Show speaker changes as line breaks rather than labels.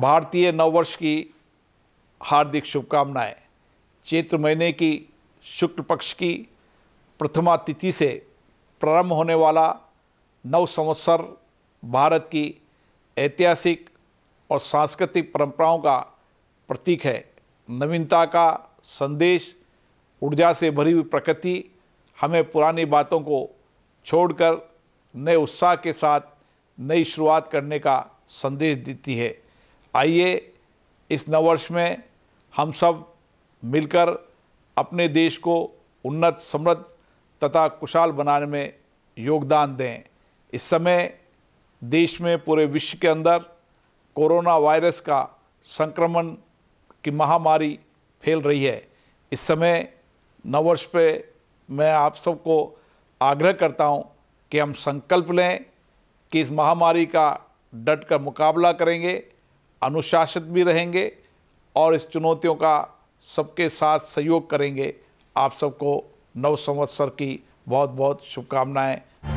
भारतीय नववर्ष की हार्दिक शुभकामनाएं चैत्र महीने की शुक्ल पक्ष की प्रथमा तिथि से प्रारंभ होने वाला नव संवत्सर भारत की ऐतिहासिक और सांस्कृतिक परंपराओं का प्रतीक है नवीनता का संदेश ऊर्जा से भरी हुई प्रकृति हमें पुरानी बातों को छोड़कर नए उत्साह के साथ नई शुरुआत करने का संदेश देती है आइए इस नववर्ष में हम सब मिलकर अपने देश को उन्नत समृद्ध तथा कुशल बनाने में योगदान दें इस समय देश में पूरे विश्व के अंदर कोरोना वायरस का संक्रमण की महामारी फैल रही है इस समय नववर्ष पे मैं आप सबको आग्रह करता हूँ कि हम संकल्प लें कि इस महामारी का डट कर मुकाबला करेंगे अनुशासित भी रहेंगे और इस चुनौतियों का सबके साथ सहयोग करेंगे आप सबको नव संवत्सर की बहुत बहुत शुभकामनाएं